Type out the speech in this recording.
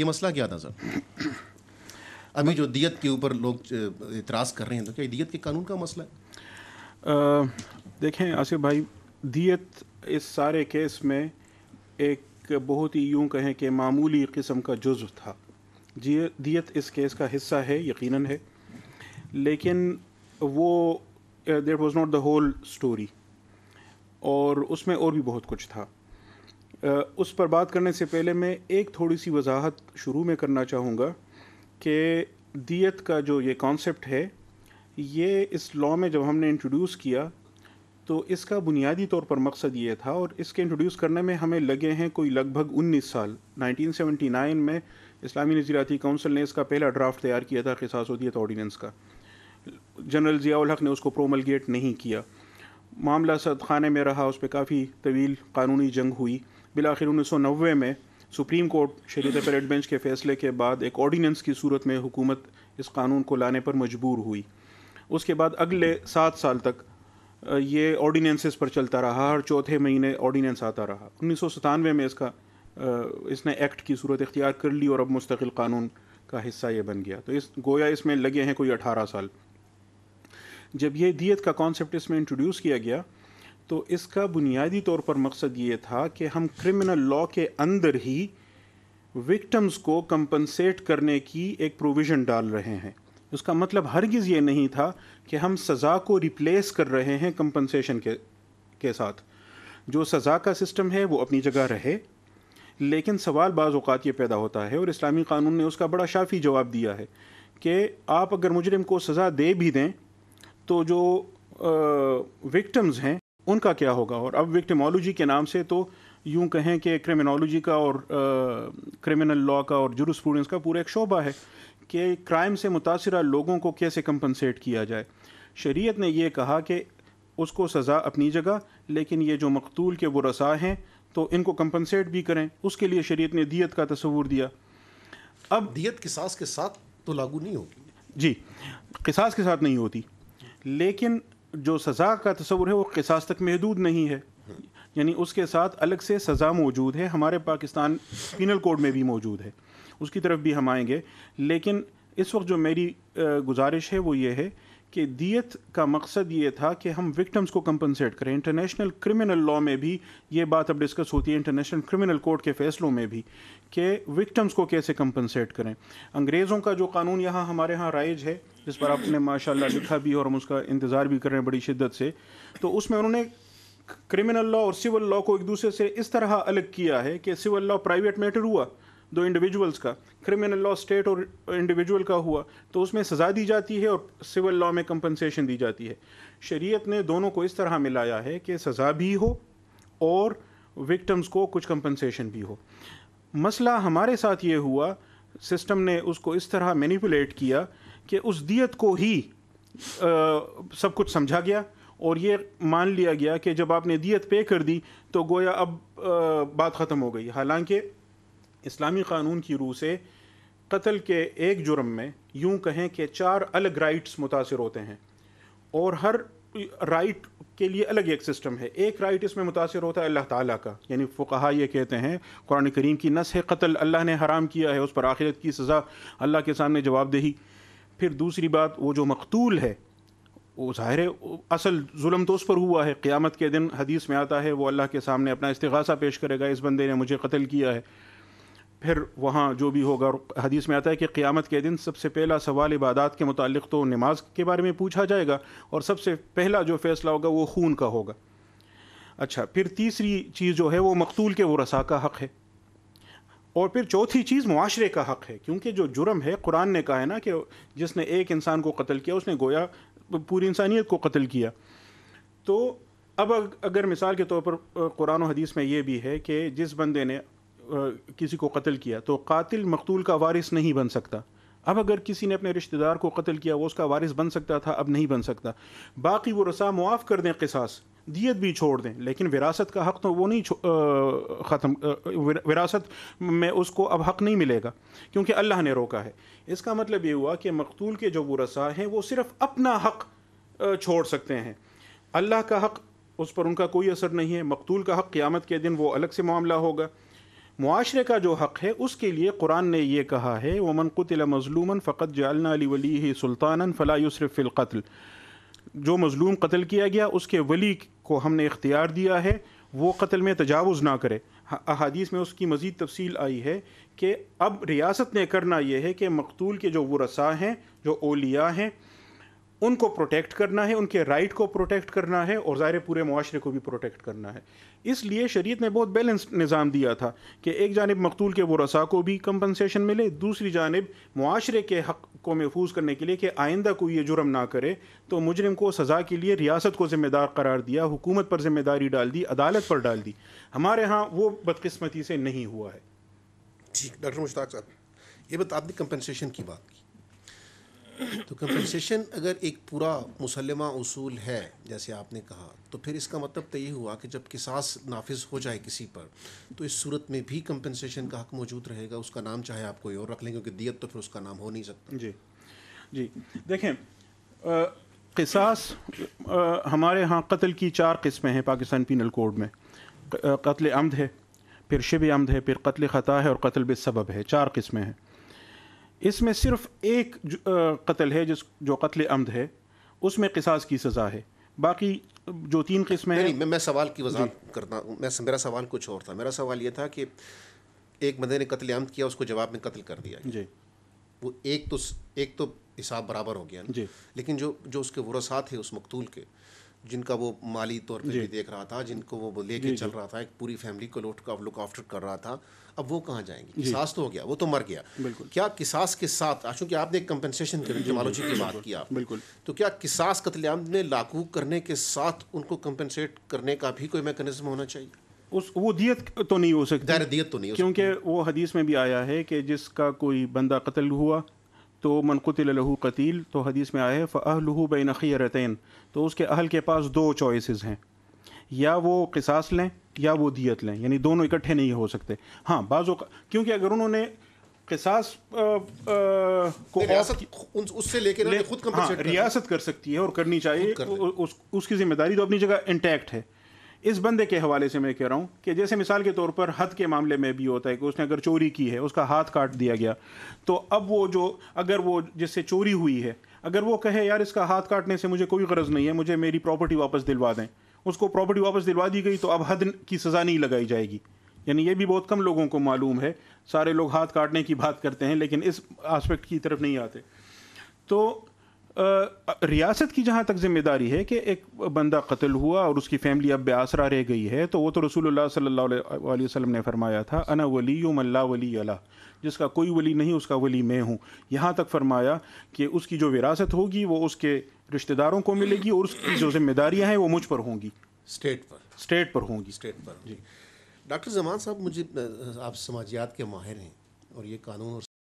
ये मसला क्या था सर अभी जो दियत के ऊपर लोग इतराज़ कर रहे हैं तो क्या दियत के कानून का मसला है आ, देखें आसिफ भाई दियत इस सारे केस में एक बहुत ही यूं कहें कि मामूली किस्म का जुज़ था दियत इस केस का हिस्सा है यकीनन है लेकिन वो that was not the whole story और उसमें और भी बहुत कुछ था उस पर बात करने से पहले मैं एक थोड़ी सी वजाहत शुरू में करना चाहूँगा कि दियत का जो ये कॉन्सेप्ट है ये इस लॉ में जब हमने इंट्रोड्यूस किया तो इसका बुनियादी तौर पर मकसद ये था और इसके इंट्रोड्यूस करने में हमें लगे हैं कोई लगभग 19 साल 1979 में इस्लामी नज़राती काउंसिल ने इसका पहला ड्राफ्ट तैयार किया था दियत ऑर्डीनेंस का जनरल ज़िया हक ने उसको प्रोमलगेट नहीं किया मामला सदखाने में रहा उस पर काफ़ी तवील कानूनी जंग हुई बिलाखिर उन्नीस में सुप्रीम कोर्ट शरीत पैरेड बेंच के फैसले के बाद एक ऑर्डीनेंस की सूरत में हुकूमत इस कानून को लाने पर मजबूर हुई उसके बाद अगले सात साल तक ये ऑर्डीनेंसेस पर चलता रहा हर चौथे महीने ऑर्डीनेंस आता रहा उन्नीस में इसका इसने एक्ट की सूरत इख्तियार कर ली और अब मुस्तकिल कानून का हिस्सा ये बन गया तो इस गोया इसमें लगे हैं कोई अठारह साल जब ये दियत का कॉन्सेप्ट इसमें इंट्रोड्यूस किया गया तो इसका बुनियादी तौर पर मकसद ये था कि हम क्रिमिनल लॉ के अंदर ही विक्टम्स को कंपनसेट करने की एक प्रोविज़न डाल रहे हैं उसका मतलब हरगिज़ ये नहीं था कि हम सज़ा को रिप्लेस कर रहे हैं कंपनसेशन के के साथ जो सज़ा का सिस्टम है वो अपनी जगह रहे लेकिन सवाल बाज़ात ये पैदा होता है और इस्लामी क़ानून ने उसका बड़ा शाफी जवाब दिया है कि आप अगर मुजरम को सज़ा दे भी दें तो जो विक्टम्स हैं उनका क्या होगा और अब विक्टिमोलॉजी के नाम से तो यूं कहें कि क्रिमिनोलॉजी का और क्रिमिनल लॉ का और जुरुस्प्रूडेंस का पूरा एक शोबा है कि क्राइम से मुतासर लोगों को कैसे कंपनसेट किया जाए शरीयत ने यह कहा कि उसको सज़ा अपनी जगह लेकिन ये जो मकतूल के वो रसा हैं तो इनको कंपनसेट भी करें उसके लिए शरीयत ने दियत का तस्वूर दिया अब दियत किसास के साथ तो लागू नहीं होगी जी किसास के साथ नहीं होती लेकिन जो सज़ा का तस्वर है वो किसास तक महदूद नहीं है यानी उसके साथ अलग से सज़ा मौजूद है हमारे पाकिस्तान पिनल कोड में भी मौजूद है उसकी तरफ भी हम आएंगे लेकिन इस वक्त जो मेरी गुजारिश है वो ये है कि दियत का मकसद ये था कि हम विक्टम्स को कंपनसेट करें इंटरनेशनल क्रिमिनल लॉ में भी ये बात अब डिस्कस होती है इंटरनेशनल क्रिमिनल कोर्ट के फैसलों में भी कि विक्टम्स को कैसे कंपनसेट करें अंग्रेज़ों का जो कानून यहाँ हमारे यहाँ राइज है जिस पर आपने माशाल्लाह लिखा भी और हम उसका इंतज़ार भी कर रहे हैं बड़ी शिद्दत से तो उसमें उन्होंने क्रिमिनल लॉ और सिविल लॉ को एक दूसरे से इस तरह अलग किया है कि सिविल लॉ प्राइवेट मैटर हुआ दो इंडिविजुअल्स का क्रिमिनल लॉ स्टेट और इंडिविजुअल का हुआ तो उसमें सज़ा दी जाती है और सिविल लॉ में कंपनसेशन दी जाती है शरीयत ने दोनों को इस तरह मिलाया है कि सज़ा भी हो और विक्टम्स को कुछ कंपनसेशन भी हो मसला हमारे साथ ये हुआ सिस्टम ने उसको इस तरह मैनिपुलेट किया कि उस दियत को ही आ, सब कुछ समझा गया और ये मान लिया गया कि जब आपने दियत पे कर दी तो गोया अब आ, बात ख़त्म हो गई हालांकि इस्लामी क़ानून की रूह से कत्ल के एक जुर्म में यूं कहें कि चार अलग राइट्स मुतासर होते हैं और हर राइट के लिए अलग एक सिस्टम है एक राइट इसमें मुतासर होता है अल्लाह ताला का यानी फुकाहा ये कहते हैं कुरान करीम की नस है कत्ल अल्लाह ने हराम किया है उस पर आखिरत की सज़ा अल्लाह के सामने जवाबदेही फिर दूसरी बात वो जो मकतूल है वो ज़ाहिर असल जुल्म तो उस पर हुआ है क़्यामत के दिन हदीस में आता है वो अल्लाह के सामने अपना इस्तासा पेश करेगा इस बंदे ने मुझे कत्ल किया है फिर वहाँ जो भी होगा हदीस में आता है कि क़्यामत के दिन सबसे पहला सवाल इबादत के मतलब तो नमाज के बारे में पूछा जाएगा और सबसे पहला जो फ़ैसला होगा वो खून का होगा अच्छा फिर तीसरी चीज़ जो है वो मकतूल के वसा का हक़ है और फिर चौथी चीज़ मुआरे का हक़ है क्योंकि जो जुर्म है कुरान ने कहा है ना कि जिसने एक इंसान को कत्ल किया उसने गोया पूरी इंसानियत को कत्ल किया तो अब अगर मिसाल के तौर पर कुरान हदीस में ये भी है कि जिस बंदे ने किसी को कत्ल किया तो कातिल मकतूल का वारिस नहीं बन सकता अब अगर किसी ने अपने रिश्तेदार को कत्ल किया वो उसका वारिस बन सकता था अब नहीं बन सकता बाकी वो रसा मुआफ़ कर दें किसास दियत भी छोड़ दें लेकिन विरासत का हक तो वो नहीं ख़त्म विरासत में उसको अब हक नहीं मिलेगा क्योंकि अल्लाह ने रोका है इसका मतलब ये हुआ कि मकतूल के जो वसा हैं वो सिर्फ़ अपना हक छोड़ सकते हैं अल्लाह का हक उस पर उनका कोई असर नहीं है मकतूल का हक क़्यामत के दिन वो अलग से मामला होगा माशरे का जो हक़ है उसके लिए कुरान ने यह कहा है वमन कतल मजलूमन फ़कत जालना वली सुल्तान फ़ला कत्ल जो मज़लूम कत्ल किया गया उसके वली को हमने इख्तियार दिया है वो कत्ल में तजावज़ ना करे अहादीस में उसकी मज़ीद तफसील आई है कि अब रियासत ने करना यह है कि मकतूल के जो वसा हैं जो ओलिया हैं उनको प्रोटेक्ट करना है उनके राइट को प्रोटेक्ट करना है और ज़ाहिर पूरे माशरे को भी प्रोटेक्ट करना है इसलिए शरीत ने बहुत बैलेंस निज़ाम दिया था कि एक जानब मकतूल के वसा को भी कम्पनसेशन मिले दूसरी जानब माशरे के हक़ को महफूज करने के लिए कि आइंदा कोई ये जुर्म ना करे तो मुजरम को सज़ा के लिए रियासत को ज़िम्मेदार करार दिया हुकूमत पर ज़िम्मेदारी डाल दी अदालत पर डाल दी हमारे यहाँ वो बदकस्मती से नहीं हुआ है ठीक डॉक्टर मुश्ताक साहब ये बता आपने कम्पनसेशन की बात की तो कंपनसेशन अगर एक पूरा मुसलमा उसूल है जैसे आपने कहा तो फिर इसका मतलब तो ये हुआ कि जब किसास नाफिज हो जाए किसी पर तो इस सूरत में भी कंपनसेशन का हक मौजूद रहेगा उसका नाम चाहे आप कोई और रख लें क्योंकि दियत तो फिर उसका नाम हो नहीं सकता जी जी देखें किसास हमारे यहाँ कत्ल की चार किस्में हैं पाकिस्तान पिनल कोड में कत्ल आमद है फिर शिब आमद है फिर कत्ल ख़ता है और कत्ल बेसब है चार किस्में हैं इसमें सिर्फ एक कत्ल है जिस जो कत्ल अमद है उसमें किसास की सज़ा है बाकी जो तीन किस्में हैं मैं, मैं सवाल की करता हूँ मैं मेरा सवाल कुछ और था मेरा सवाल ये था कि एक बंदे ने कत्ल आम किया उसको जवाब में कत्ल कर दिया जी वो एक तो एक तो हिसाब बराबर हो गया ना जी लेकिन जो जो उसके वरसात थे उस मकतूल के जिनका वो माली तौर पे भी देख रहा था जिनको वो लेके चल रहा था एक पूरी फैमिली को लोट का लुक आफ्टर कर रहा था अब वो कहाँ जाएंगे किसास तो हो गया वो तो मर गया बिल्कुल क्या किसास के साथ चूंकि आपने एक कम्पनसेशन करी जमालोची की बात की आप बिल्कुल तो क्या किसास कतलेआम ने लागू करने के साथ उनको कम्पनसेट करने का भी कोई मेकनिज्म होना चाहिए उस वो दियत तो नहीं हो सकती दियत तो नहीं क्योंकि वो हदीस में भी आया है कि जिसका कोई बंदा कत्ल हुआ तो मनकुत लहू कतील तो हदीस में आया है बे नखी रतैन तो उसके अहल के पास दो चॉइसेस हैं या वो किसास लें या वो दियत लें यानी दोनों इकट्ठे नहीं हो सकते हाँ बाज़ों क्योंकि अगर उन्होंने किसास को रियासत उससे लेकर ले, खुद हाँ, रियासत कर सकती है और करनी चाहिए उस, उसकी जिम्मेदारी तो अपनी जगह इंटैक्ट है इस बंदे के हवाले से मैं कह रहा हूँ कि जैसे मिसाल के तौर पर हद के मामले में भी होता है कि उसने अगर चोरी की है उसका हाथ काट दिया गया तो अब वो जो अगर वो जिससे चोरी हुई है अगर वो कहे यार इसका हाथ काटने से मुझे कोई गरज नहीं है मुझे मेरी प्रॉपर्टी वापस दिलवा दें उसको प्रॉपर्टी वापस दिलवा दी गई तो अब हद की सज़ा नहीं लगाई जाएगी यानी ये भी बहुत कम लोगों को मालूम है सारे लोग हाथ काटने की बात करते हैं लेकिन इस आस्पेक्ट की तरफ नहीं आते तो रियासत की जहाँ तक जिम्मेदारी है कि एक बंदा कत्ल हुआ और उसकी फैमिली अब बेआसरा रह गई है तो वो तो रसूल सल्ला वसलम ने फरमाया था अना वली मल्ला वली अला जिसका कोई वली नहीं उसका वली मैं हूँ यहाँ तक फरमाया कि उसकी जो विरासत होगी वो उसके रिश्तेदारों को मिलेगी और उसकी जो जिम्मेदारियाँ हैं वो मुझ पर होंगी स्टेट पर स्टेट पर होंगी स्टेट पर जी डॉक्टर जमान साहब मुझे आप समाजियात के माहिर हैं और ये कानून और